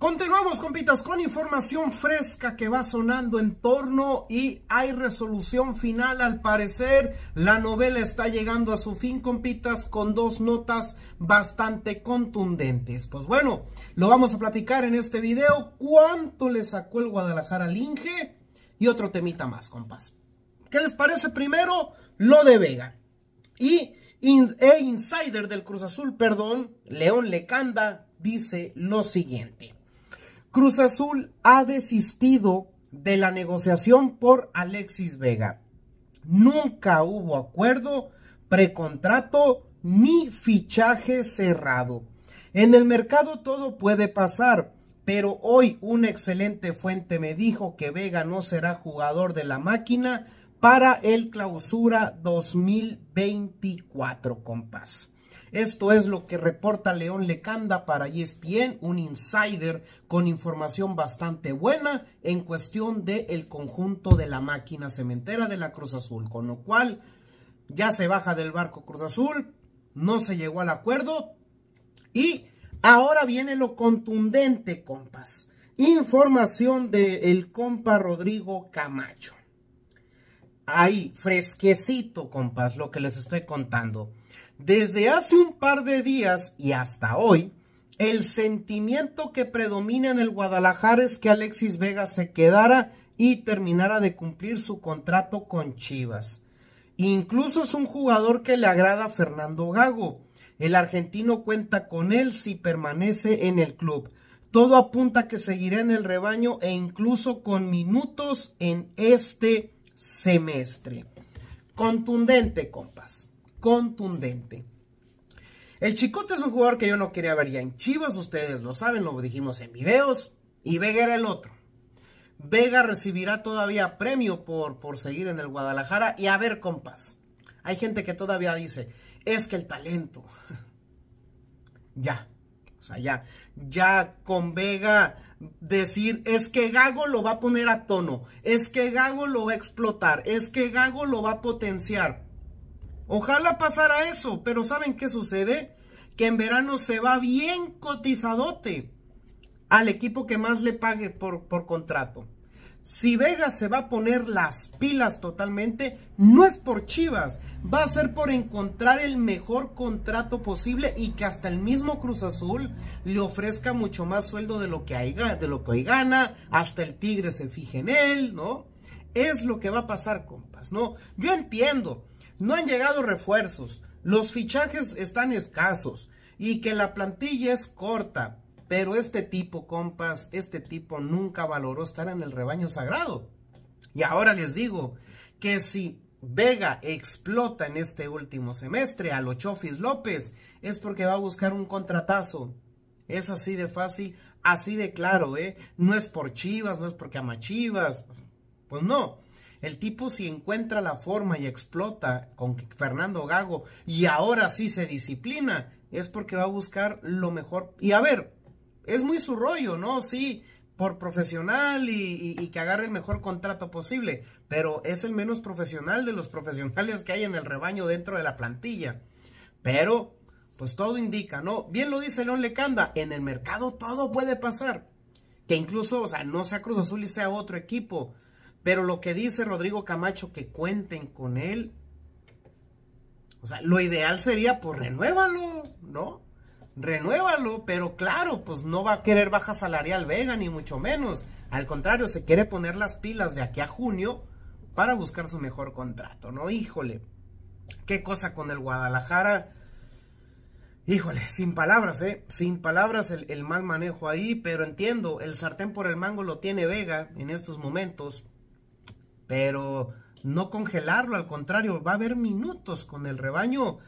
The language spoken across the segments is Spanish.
Continuamos, compitas, con información fresca que va sonando en torno y hay resolución final al parecer. La novela está llegando a su fin, compitas, con dos notas bastante contundentes. Pues bueno, lo vamos a platicar en este video. ¿Cuánto le sacó el Guadalajara al Inge? Y otro temita más, compas. ¿Qué les parece primero? Lo de Vega. Y in e insider del Cruz Azul, perdón, León Lecanda, dice lo siguiente. Cruz Azul ha desistido de la negociación por Alexis Vega. Nunca hubo acuerdo, precontrato ni fichaje cerrado. En el mercado todo puede pasar, pero hoy una excelente fuente me dijo que Vega no será jugador de la máquina para el clausura 2024, compás. Esto es lo que reporta León Lecanda para ESPN, un insider con información bastante buena en cuestión del conjunto de la máquina cementera de la Cruz Azul, con lo cual ya se baja del barco Cruz Azul, no se llegó al acuerdo y ahora viene lo contundente, compas. Información del compa Rodrigo Camacho ahí, fresquecito, compas, lo que les estoy contando. Desde hace un par de días y hasta hoy, el sentimiento que predomina en el Guadalajara es que Alexis Vega se quedara y terminara de cumplir su contrato con Chivas. Incluso es un jugador que le agrada a Fernando Gago. El argentino cuenta con él si permanece en el club. Todo apunta que seguirá en el rebaño e incluso con minutos en este semestre. Contundente, compas. Contundente. El Chicote es un jugador que yo no quería ver ya en Chivas, ustedes lo saben, lo dijimos en videos. Y Vega era el otro. Vega recibirá todavía premio por, por seguir en el Guadalajara. Y a ver, compas, hay gente que todavía dice, es que el talento. ya, o sea, ya, ya con Vega decir, es que Gago lo va a poner a tono, es que Gago lo va a explotar, es que Gago lo va a potenciar. Ojalá pasara eso, pero ¿saben qué sucede? Que en verano se va bien cotizadote al equipo que más le pague por, por contrato. Si Vega se va a poner las pilas totalmente, no es por Chivas, va a ser por encontrar el mejor contrato posible y que hasta el mismo Cruz Azul le ofrezca mucho más sueldo de lo que, hay, hoy gana, hasta el Tigre se fije en él, ¿no? Es lo que va a pasar, compas, ¿no? Yo entiendo, no han llegado refuerzos, los fichajes están escasos y que la plantilla es corta, pero este tipo, compas, este tipo nunca valoró estar en el rebaño sagrado. Y ahora les digo que si Vega explota en este último semestre a los Chofis López, es porque va a buscar un contratazo. Es así de fácil, así de claro, ¿eh? No es por Chivas, no es porque ama Chivas. Pues no. El tipo si encuentra la forma y explota con Fernando Gago y ahora sí se disciplina, es porque va a buscar lo mejor. Y a ver, es muy su rollo, ¿no? Sí, por profesional y, que agarre el mejor contrato posible, pero es el menos profesional de los profesionales que hay en el rebaño dentro de la plantilla. Pero, pues todo indica, ¿no? Bien lo dice León Lecanda, en el mercado todo puede pasar. Que incluso, o sea, no sea Cruz Azul y sea otro equipo. Pero lo que dice Rodrigo Camacho, que cuenten con él. O sea, lo ideal sería, pues renuévalo, ¿no? renuévalo, pero claro, pues no va a querer baja salarial Vega, ni mucho menos. Al contrario, se quiere poner las pilas de aquí a junio para buscar su mejor contrato, ¿no? Híjole, qué cosa con el Guadalajara. Híjole, sin palabras, ¿eh? Sin palabras el, el mal manejo ahí, pero entiendo, el sartén por el mango lo tiene Vega en estos momentos, pero no congelarlo, al contrario, va a haber minutos con el rebaño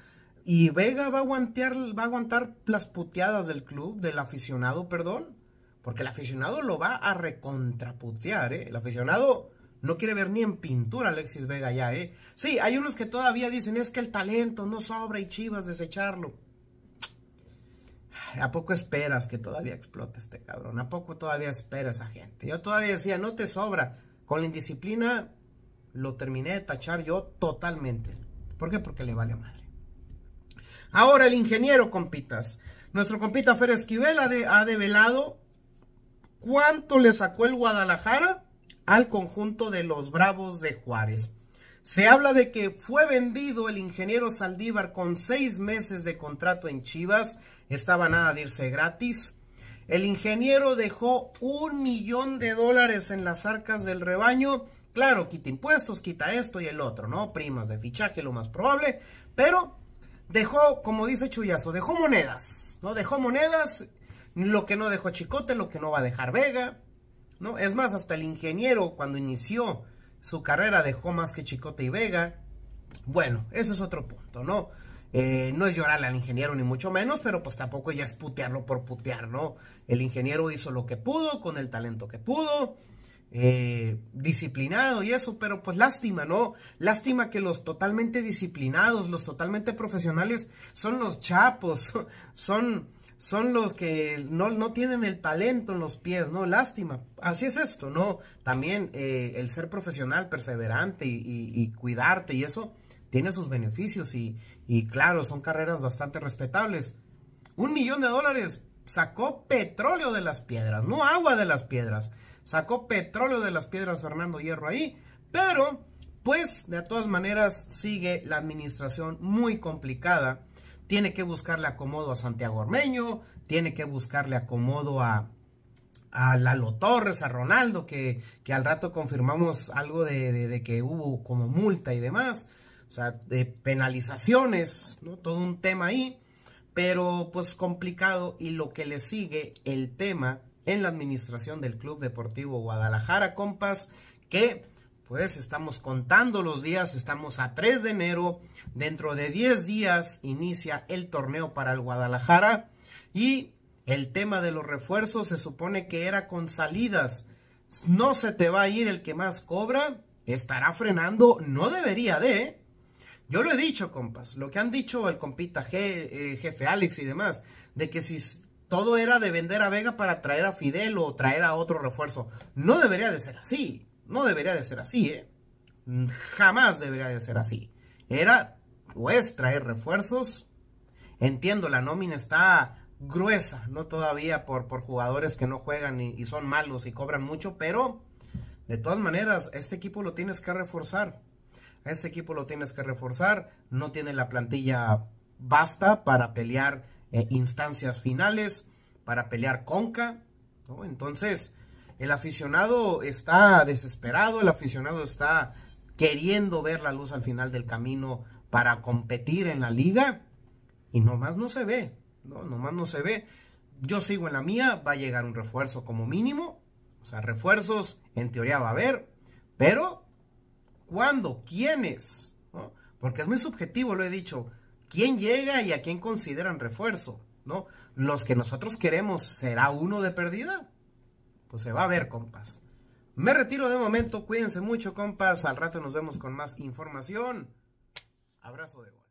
y Vega va a aguantar, las puteadas del club, del aficionado, perdón. Porque el aficionado lo va a recontraputear, ¿eh? El aficionado no quiere ver ni en pintura a Alexis Vega ya, ¿eh? Sí, hay unos que todavía dicen, es que el talento no sobra y chivas desecharlo. ¿A poco esperas que todavía explote este cabrón? ¿A poco todavía espera esa gente? Yo todavía decía, no te sobra. Con la indisciplina lo terminé de tachar yo totalmente. ¿Por qué? Porque le vale madre. Ahora el ingeniero, compitas. Nuestro compita Fer Esquivel ha, develado cuánto le sacó el Guadalajara al conjunto de los Bravos de Juárez. Se habla de que fue vendido el ingeniero Saldívar con seis meses de contrato en Chivas. Estaba nada de irse gratis. El ingeniero dejó un millón de dólares en las arcas del rebaño. Claro, quita impuestos, quita esto y el otro, ¿no? Primas de fichaje, lo más probable. Pero dejó, como dice Chuyazo, dejó monedas, ¿no? Dejó monedas, lo que no dejó Chicote, lo que no va a dejar Vega, ¿no? Es más, hasta el ingeniero cuando inició su carrera dejó más que Chicote y Vega. Bueno, eso es otro punto, ¿no? Eh, no es llorarle al ingeniero ni mucho menos, pero pues tampoco ya es putearlo por putear, ¿no? El ingeniero hizo lo que pudo con el talento que pudo. Eh, disciplinado y eso, pero pues lástima, ¿no? Lástima que los totalmente disciplinados, los totalmente profesionales son los chapos, son, son los que no, tienen el talento en los pies, ¿no? Lástima. Así es esto, ¿no? También eh, el ser profesional, perseverante y, cuidarte y eso tiene sus beneficios y claro, son carreras bastante respetables. Un millón de dólares sacó petróleo de las piedras, no agua de las piedras. Sacó petróleo de las piedras Fernando Hierro ahí, pero pues de todas maneras sigue la administración muy complicada. Tiene que buscarle acomodo a Santiago Ormeño, tiene que buscarle acomodo a, a Lalo Torres, a Ronaldo, que, que al rato confirmamos algo de, de, que hubo como multa y demás, o sea, de penalizaciones, ¿no? Todo un tema ahí, pero pues complicado y lo que le sigue el tema en la administración del Club Deportivo Guadalajara, compas, que pues estamos contando los días, estamos a 3 de enero, dentro de 10 días inicia el torneo para el Guadalajara y el tema de los refuerzos se supone que era con salidas, no se te va a ir el que más cobra, estará frenando, no debería de, ¿eh? yo lo he dicho, compas, lo que han dicho el compita G, eh, jefe Alex y demás, de que si todo era de vender a Vega para traer a Fidel o traer a otro refuerzo. No debería de ser así. No debería de ser así, ¿eh? Jamás debería de ser así. Era, pues, traer refuerzos. Entiendo, la nómina está gruesa, ¿no? Todavía por, por jugadores que no juegan y, y son malos y cobran mucho, pero de todas maneras, este equipo lo tienes que reforzar. Este equipo lo tienes que reforzar. No tiene la plantilla basta para pelear eh, instancias finales para pelear Conca. ¿no? Entonces, el aficionado está desesperado, el aficionado está queriendo ver la luz al final del camino para competir en la liga y nomás no se ve, ¿no? nomás no se ve. Yo sigo en la mía, va a llegar un refuerzo como mínimo, o sea, refuerzos en teoría va a haber, pero ¿cuándo? ¿Quiénes? Porque es muy subjetivo, lo he dicho quién llega y a quién consideran refuerzo, ¿no? Los que nosotros queremos, ¿será uno de perdida? Pues se va a ver, compas. Me retiro de momento, cuídense mucho, compas. Al rato nos vemos con más información. Abrazo de